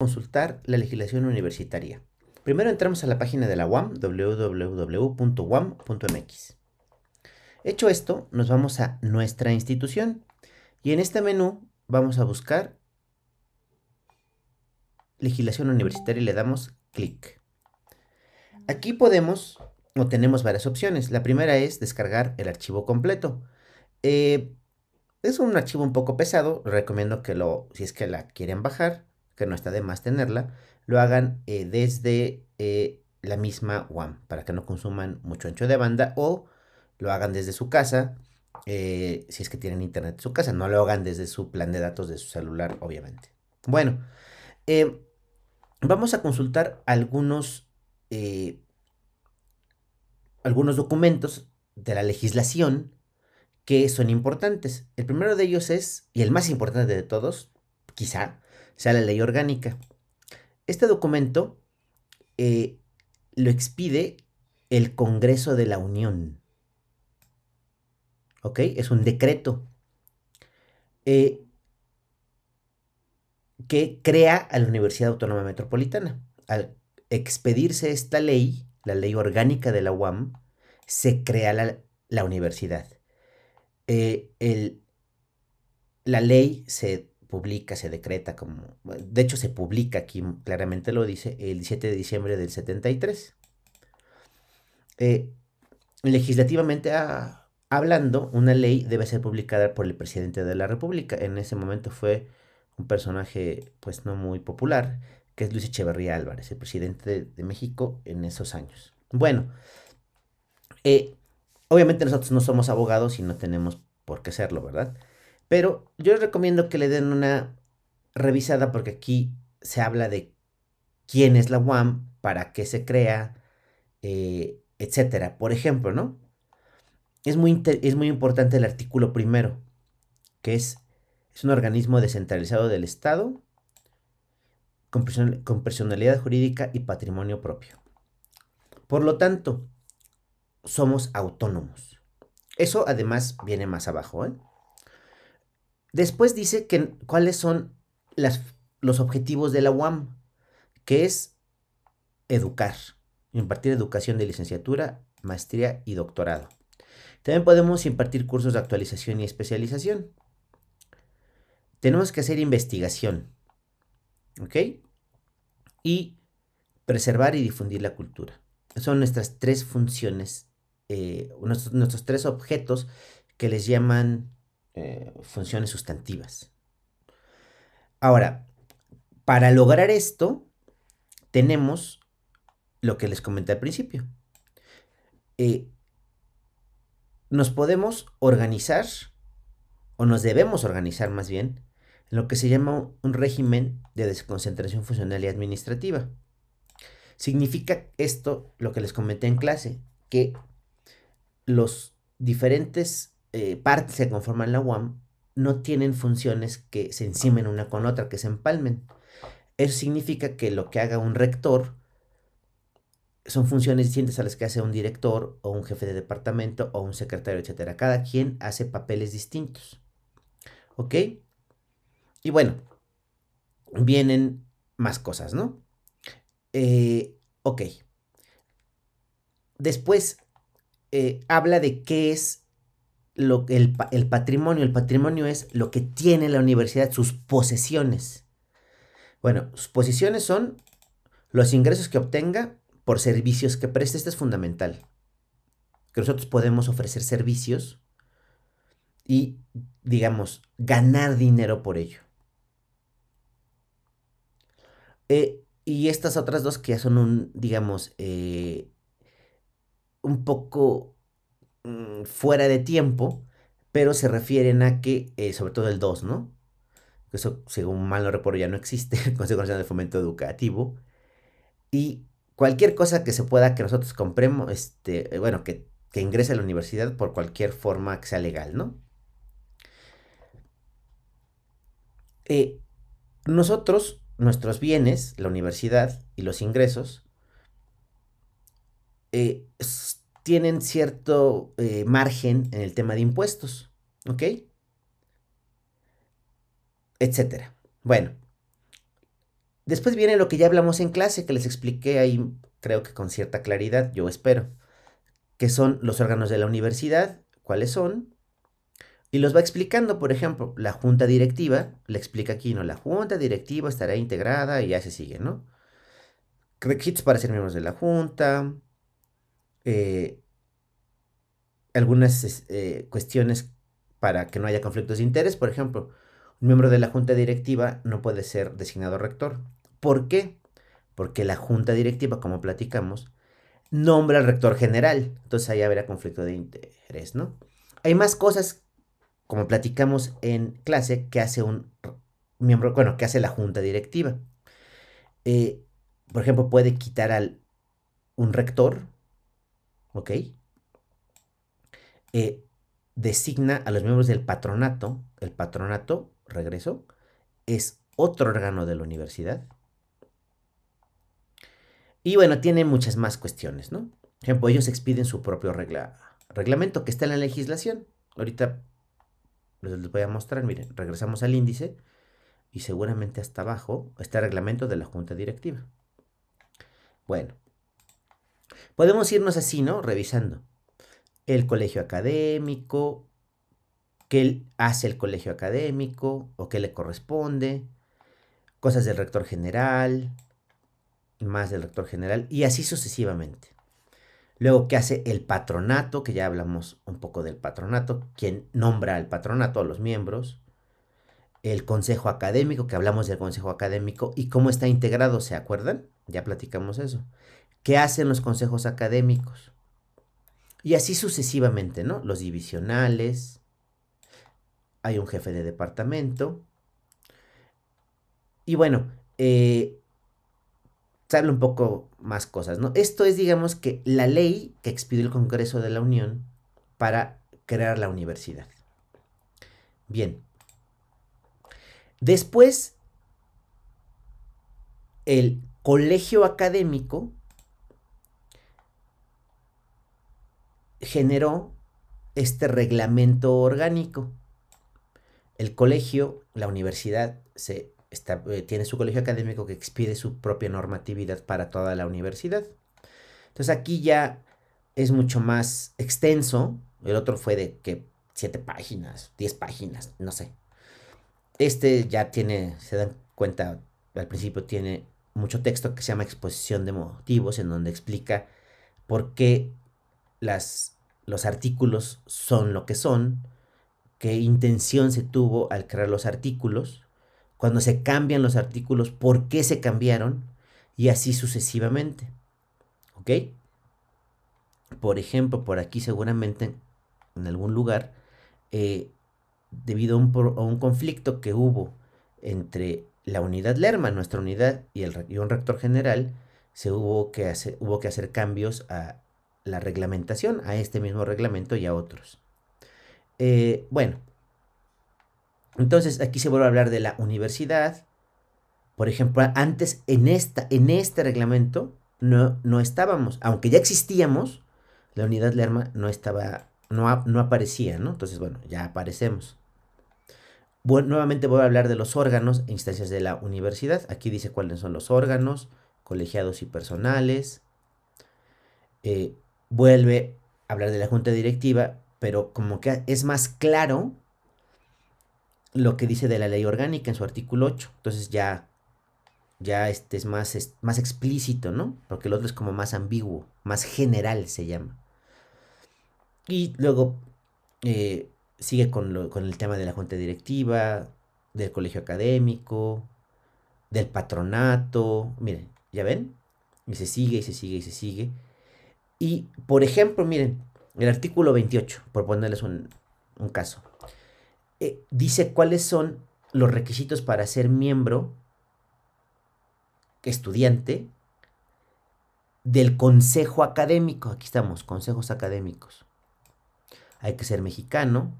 consultar la legislación universitaria. Primero entramos a la página de la UAM, www.uam.mx. Hecho esto, nos vamos a nuestra institución y en este menú vamos a buscar legislación universitaria y le damos clic. Aquí podemos o tenemos varias opciones. La primera es descargar el archivo completo. Eh, es un archivo un poco pesado, recomiendo que lo, si es que la quieren bajar, que no está de más tenerla, lo hagan eh, desde eh, la misma WAM, para que no consuman mucho ancho de banda o lo hagan desde su casa, eh, si es que tienen internet en su casa, no lo hagan desde su plan de datos de su celular, obviamente. Bueno, vamos a consultar algunos, algunos documentos de la legislación que son importantes. El primero de ellos es, y el más importante de todos, quizá, sea la ley orgánica. Este documento eh, lo expide el Congreso de la Unión. ¿Ok? Es un decreto eh, que crea a la Universidad Autónoma Metropolitana. Al expedirse esta ley, la ley orgánica de la UAM, se crea la, universidad. Eh, la ley se publica, se decreta como, de hecho se publica aquí, claramente lo dice, el 7 de diciembre del 73. Eh, legislativamente ah, hablando, una ley debe ser publicada por el presidente de la República. En ese momento fue un personaje pues no muy popular, que es Luis Echeverría Álvarez, el presidente de, México en esos años. Bueno, eh, obviamente nosotros no somos abogados y no tenemos por qué serlo, ¿verdad? Pero yo les recomiendo que le den una revisada porque aquí se habla de quién es la UAM, para qué se crea, eh, etc. Por ejemplo, ¿no? Es muy, importante el artículo primero, que es, es un organismo descentralizado del Estado con, con personalidad jurídica y patrimonio propio. Por lo tanto, somos autónomos. Eso además viene más abajo, ¿eh? Después dice que, cuáles son los objetivos de la UAM, que es educar, impartir educación de licenciatura, maestría y doctorado. También podemos impartir cursos de actualización y especialización. Tenemos que hacer investigación, ¿ok? Y preservar y difundir la cultura. Son nuestras tres funciones, eh, nuestros, nuestros tres objetos que les llaman eh, funciones sustantivas. Ahora, para lograr esto, tenemos lo que les comenté al principio. Eh, nos podemos organizar, o nos debemos organizar más bien, en lo que se llama un régimen de desconcentración funcional y administrativa. Significa esto lo que les comenté en clase, que los diferentes eh, partes que conforman la UAM no tienen funciones que se encimen una con otra, que se empalmen. Eso significa que lo que haga un rector son funciones distintas a las que hace un director o un jefe de departamento o un secretario, etc. Cada quien hace papeles distintos. ¿Ok? Y bueno, vienen más cosas, ¿no? Eh, ok. Después eh, habla de qué es lo, el, patrimonio. El patrimonio es lo que tiene la universidad, sus posesiones. Bueno, sus posesiones son los ingresos que obtenga por servicios que preste. Esto es fundamental. Que nosotros podemos ofrecer servicios y, digamos, ganar dinero por ello. Eh, y estas otras dos que ya son un, digamos, eh, un poco Mm, fuera de tiempo, pero se refieren a que, eh, sobre todo el 2, ¿no? Eso, según mal no ya no existe, el Consejo Nacional de Fomento Educativo. Y cualquier cosa que se pueda que nosotros compremos, este, eh, bueno, que, que ingrese a la universidad por cualquier forma que sea legal, ¿no? Eh, nosotros, nuestros bienes, la universidad y los ingresos, eh, tienen cierto eh, margen en el tema de impuestos, ¿ok? Etcétera. Bueno, después viene lo que ya hablamos en clase, que les expliqué ahí, creo que con cierta claridad, yo espero, que son los órganos de la universidad, cuáles son, y los va explicando, por ejemplo, la junta directiva, le explica aquí, ¿no? La junta directiva estará integrada y ya se sigue, ¿no? Requisitos para ser miembros de la junta, eh, algunas eh, cuestiones para que no haya conflictos de interés. Por ejemplo, un miembro de la junta directiva no puede ser designado rector. ¿Por qué? Porque la junta directiva, como platicamos, nombra al rector general. Entonces ahí habrá conflicto de interés, ¿no? Hay más cosas, como platicamos en clase, que hace un miembro, bueno, que hace la junta directiva. Eh, por ejemplo, puede quitar al un rector ¿ok? Eh, designa a los miembros del patronato. El patronato, regreso, es otro órgano de la universidad. Y bueno, tiene muchas más cuestiones, ¿no? Por ejemplo, ellos expiden su propio regla, reglamento que está en la legislación. Ahorita les voy a mostrar, miren, regresamos al índice y seguramente hasta abajo está el reglamento de la junta directiva. Bueno, Podemos irnos así, ¿no? Revisando. El colegio académico, qué hace el colegio académico o qué le corresponde, cosas del rector general, más del rector general, y así sucesivamente. Luego, ¿qué hace el patronato? Que ya hablamos un poco del patronato, quien nombra al patronato, a los miembros. El consejo académico, que hablamos del consejo académico y cómo está integrado, ¿se acuerdan? Ya platicamos eso que hacen los consejos académicos. Y así sucesivamente, ¿no? Los divisionales, hay un jefe de departamento. Y bueno, eh, un poco más cosas, ¿no? Esto es, digamos, que la ley que expidió el Congreso de la Unión para crear la universidad. Bien. Después, el colegio académico generó este reglamento orgánico. El colegio, la universidad, se eh, tiene su colegio académico que expide su propia normatividad para toda la universidad. Entonces aquí ya es mucho más extenso. El otro fue de que siete páginas, diez páginas, no sé. Este ya tiene, se dan cuenta, al principio tiene mucho texto que se llama exposición de motivos, en donde explica por qué las, los artículos son lo que son, qué intención se tuvo al crear los artículos, cuando se cambian los artículos, por qué se cambiaron y así sucesivamente. ¿Ok? Por ejemplo, por aquí seguramente en algún lugar, eh, debido a un, conflicto que hubo entre la unidad Lerma, nuestra unidad, y, el, un rector general, se hubo que hubo que hacer cambios a la reglamentación, a este mismo reglamento y a otros. Eh, bueno, entonces aquí se vuelve a hablar de la universidad. Por ejemplo, antes en, esta, en este reglamento no, no estábamos, aunque ya existíamos, la unidad Lerma no estaba, no, aparecía, ¿no? Entonces, bueno, ya aparecemos. Bueno, nuevamente voy a hablar de los órganos e instancias de la universidad. Aquí dice cuáles son los órganos, colegiados y personales. Eh, vuelve a hablar de la junta directiva, pero como que es más claro lo que dice de la ley orgánica en su artículo 8. Entonces ya, ya este es más, más explícito, ¿no? Porque el otro es como más ambiguo, más general se llama. Y luego eh, sigue con, con el tema de la junta directiva, del colegio académico, del patronato. Miren, ¿ya ven? Y se sigue y se sigue y se sigue. Y, por ejemplo, miren, el artículo 28, por ponerles un, caso, eh, dice cuáles son los requisitos para ser miembro estudiante del consejo académico. Aquí estamos, consejos académicos. Hay que ser mexicano,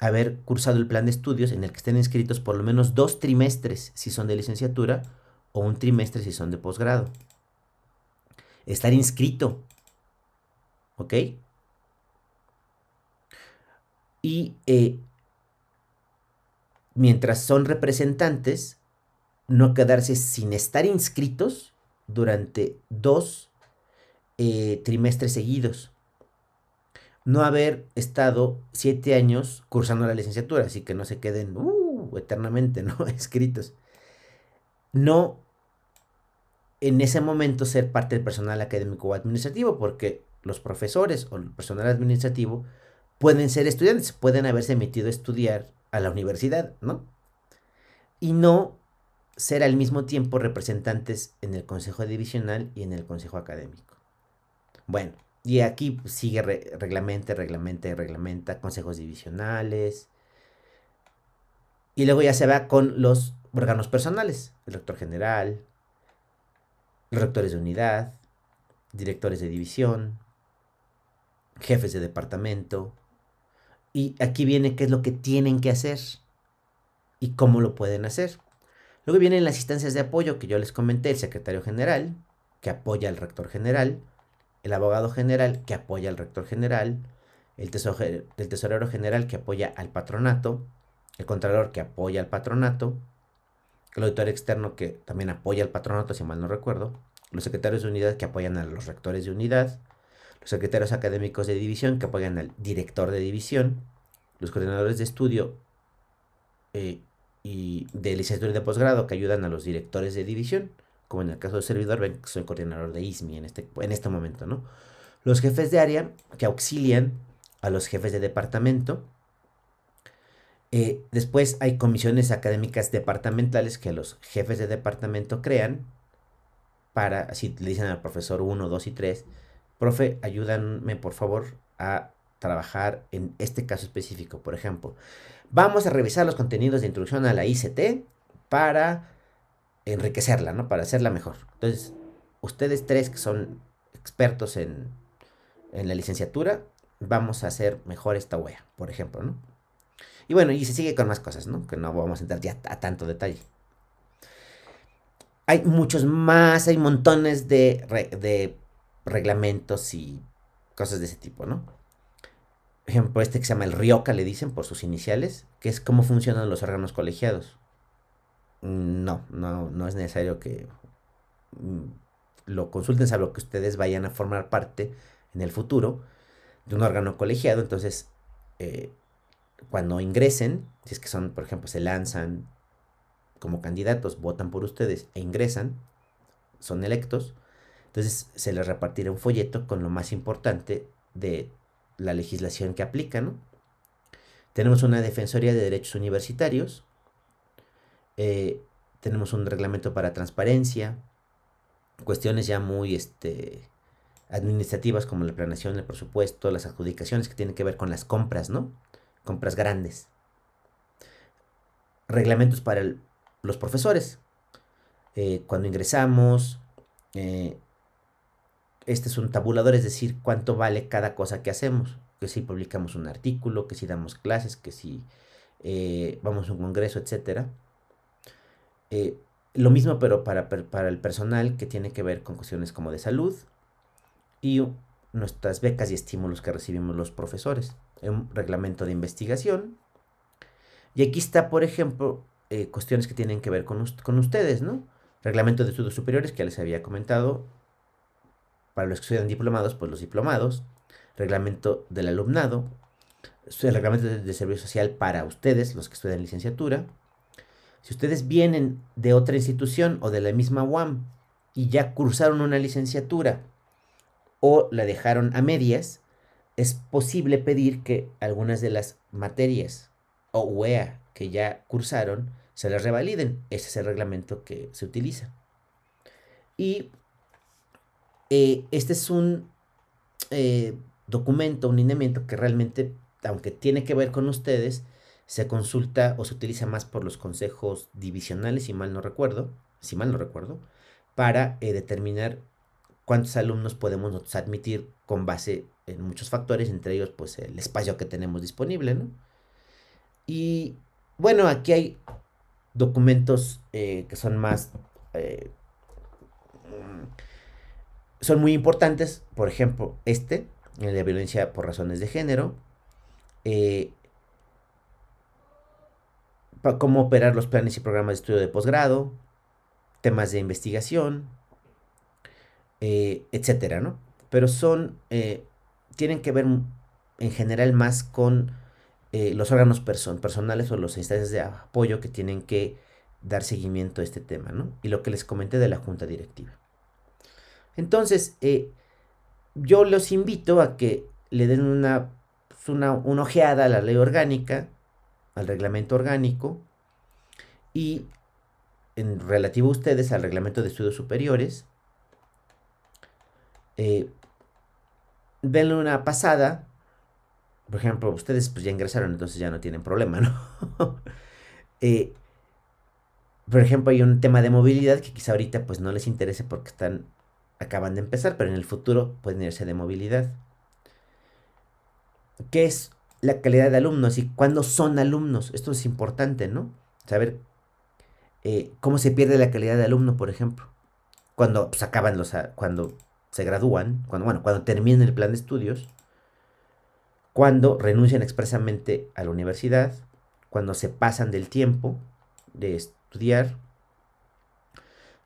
haber cursado el plan de estudios en el que estén inscritos por lo menos dos trimestres si son de licenciatura o un trimestre si son de posgrado estar inscrito. ¿Ok? Y eh, mientras son representantes, no quedarse sin estar inscritos durante dos eh, trimestres seguidos. No haber estado siete años cursando la licenciatura, así que no se queden uh, eternamente ¿no? escritos. No en ese momento ser parte del personal académico o administrativo, porque los profesores o el personal administrativo pueden ser estudiantes, pueden haberse metido a estudiar a la universidad, ¿no? Y no ser al mismo tiempo representantes en el Consejo Divisional y en el Consejo Académico. Bueno, y aquí pues, sigue re reglamenta, reglamenta, reglamenta, consejos divisionales. Y luego ya se va con los órganos personales, el doctor general, rectores de unidad, directores de división, jefes de departamento. Y aquí viene qué es lo que tienen que hacer y cómo lo pueden hacer. Luego vienen las instancias de apoyo que yo les comenté, el secretario general, que apoya al rector general, el abogado general, que apoya al rector general, el, tesorero, general, que apoya al patronato, el contralor, que apoya al patronato, el auditor externo que también apoya al patronato, si mal no recuerdo, los secretarios de unidad que apoyan a los rectores de unidad, los secretarios académicos de división que apoyan al director de división, los coordinadores de estudio eh, y de licenciatura y de posgrado que ayudan a los directores de división, como en el caso del servidor, ven que soy coordinador de ISMI en este, en este momento, ¿no? Los jefes de área que auxilian a los jefes de departamento, eh, después hay comisiones académicas departamentales que los jefes de departamento crean para, si le dicen al profesor 1, 2 y 3, profe, ayúdanme por favor a trabajar en este caso específico. Por ejemplo, vamos a revisar los contenidos de introducción a la ICT para enriquecerla, ¿no? Para hacerla mejor. Entonces, ustedes tres que son expertos en, la licenciatura, vamos a hacer mejor esta wea, por ejemplo, ¿no? Y bueno, y se sigue con más cosas, ¿no? Que no vamos a entrar ya a tanto detalle. Hay muchos más, hay montones de, reglamentos y cosas de ese tipo, ¿no? Por ejemplo, este que se llama el RIOCA, le dicen por sus iniciales, que es cómo funcionan los órganos colegiados. No, no, no es necesario que mm, lo consulten, salvo que ustedes vayan a formar parte en el futuro de un órgano colegiado. Entonces, eh, cuando ingresen, si es que son, por ejemplo, se lanzan como candidatos, votan por ustedes e ingresan, son electos, entonces se les repartirá un folleto con lo más importante de la legislación que aplican. ¿no? Tenemos una Defensoría de Derechos Universitarios, eh, tenemos un reglamento para transparencia, cuestiones ya muy este, administrativas como la planeación, del presupuesto, las adjudicaciones que tienen que ver con las compras, ¿no? compras grandes. Reglamentos para los profesores. Eh, cuando ingresamos, eh, este es un tabulador, es decir, cuánto vale cada cosa que hacemos. Que si publicamos un artículo, que si damos clases, que si eh, vamos a un congreso, etcétera lo mismo pero para, para el personal que tiene que ver con cuestiones como de salud y nuestras becas y estímulos que recibimos los profesores. Un reglamento de investigación. Y aquí está, por ejemplo, eh, cuestiones que tienen que ver con, ustedes, ¿no? Reglamento de estudios superiores, que ya les había comentado. Para los que estudian diplomados, pues los diplomados. Reglamento del alumnado. El reglamento de, de servicio social para ustedes, los que estudian licenciatura. Si ustedes vienen de otra institución o de la misma UAM y ya cursaron una licenciatura o la dejaron a medias, es posible pedir que algunas de las materias o UEA que ya cursaron se las revaliden. Ese es el reglamento que se utiliza. Y eh, este es un eh, documento, un lineamiento que realmente, aunque tiene que ver con ustedes, se consulta o se utiliza más por los consejos divisionales, si mal no recuerdo, si mal no recuerdo, para eh, determinar cuántos alumnos podemos admitir con base en muchos factores, entre ellos pues el espacio que tenemos disponible, ¿no? Y bueno, aquí hay documentos eh, que son más... Eh, son muy importantes, por ejemplo, este, el de violencia por razones de género, eh, cómo operar los planes y programas de estudio de posgrado, temas de investigación, eh, etcétera, ¿no? Pero son, eh, tienen que ver en general más con eh, los órganos personales o los instancias de apoyo que tienen que dar seguimiento a este tema, ¿no? Y lo que les comenté de la junta directiva. Entonces, yo los invito a que le den pues, una, una, ojeada a la ley orgánica, al reglamento orgánico, y en relativo a ustedes al reglamento de estudios superiores, eh, denle una pasada. Por ejemplo, ustedes pues, ya ingresaron, entonces ya no tienen problema, ¿no? Eh, por ejemplo, hay un tema de movilidad que quizá ahorita pues no les interese porque están acaban de empezar, pero en el futuro pueden irse de movilidad. ¿Qué es la calidad de alumnos y cuándo son alumnos? Esto es importante, ¿no? Saber eh, cómo se pierde la calidad de alumno, por ejemplo, cuando pues, acaban los cuando se gradúan, cuando, bueno, cuando terminan el plan de estudios, cuando renuncian expresamente a la universidad, cuando se pasan del tiempo de estudiar,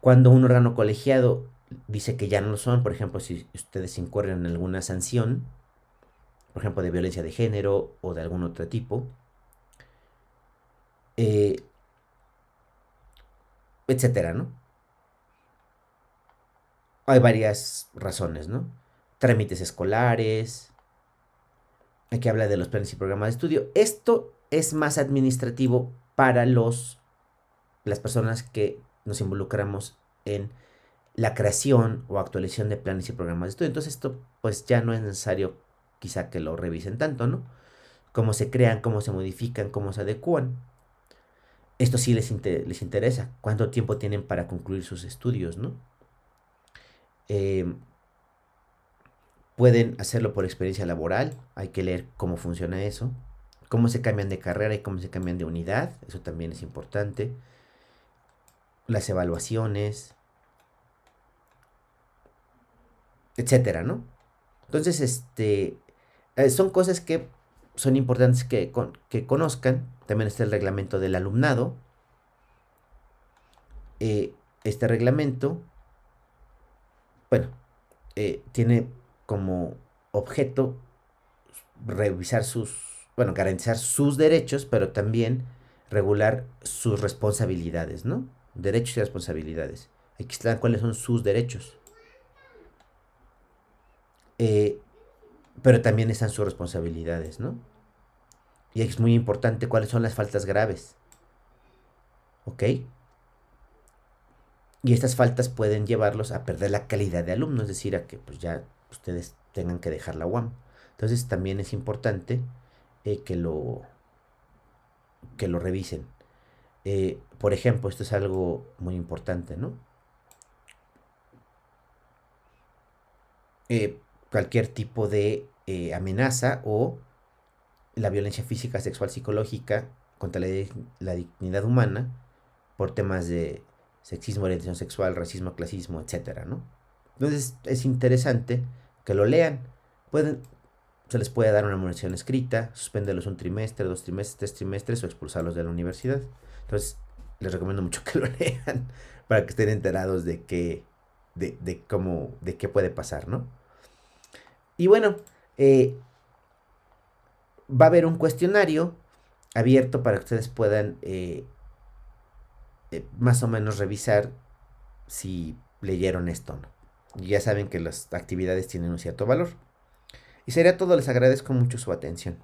cuando un órgano colegiado dice que ya no lo son, por ejemplo, si ustedes incurren en alguna sanción, por ejemplo, de violencia de género o de algún otro tipo, eh, etcétera, ¿no? hay varias razones, ¿no? Trámites escolares. Aquí habla de los planes y programas de estudio. Esto es más administrativo para los, las personas que nos involucramos en la creación o actualización de planes y programas de estudio. Entonces esto pues ya no es necesario quizá que lo revisen tanto, ¿no? Cómo se crean, cómo se modifican, cómo se adecúan. Esto sí les, les interesa. ¿Cuánto tiempo tienen para concluir sus estudios, no? Em, pueden hacerlo por experiencia laboral, hay que leer cómo funciona eso, cómo se cambian de carrera y cómo se cambian de unidad, eso también es importante. Las evaluaciones, etcétera, ¿no? Entonces, este, eh, son cosas que son importantes que, que, conozcan. También está el reglamento del alumnado. Eh, este reglamento bueno, eh, tiene como objeto revisar sus, bueno, garantizar sus derechos, pero también regular sus responsabilidades, ¿no? Derechos y responsabilidades. Aquí están cuáles son sus derechos. Eh, pero también están sus responsabilidades, ¿no? Y es muy importante cuáles son las faltas graves. ¿Ok? Y estas faltas pueden llevarlos a perder la calidad de alumno, es decir, a que pues, ya ustedes tengan que dejar la UAM. Entonces también es importante eh, que, lo, que lo revisen. Eh, por ejemplo, esto es algo muy importante, ¿no? Eh, cualquier tipo de amenaza o la violencia física, sexual, psicológica contra la dignidad humana por temas de sexismo, orientación sexual, racismo, clasismo, etc. ¿no? Entonces es interesante que lo lean. Pueden, se les puede dar una munición escrita, suspenderlos un trimestre, dos trimestres, tres trimestres o expulsarlos de la universidad. Entonces les recomiendo mucho que lo lean para que estén enterados de qué, de, de cómo, de qué puede pasar, ¿no? Y bueno, eh, va a haber un cuestionario abierto para que ustedes puedan eh, eh, más o menos revisar si leyeron esto o no. ya saben que las actividades tienen un cierto valor. Y sería todo, les agradezco mucho su atención.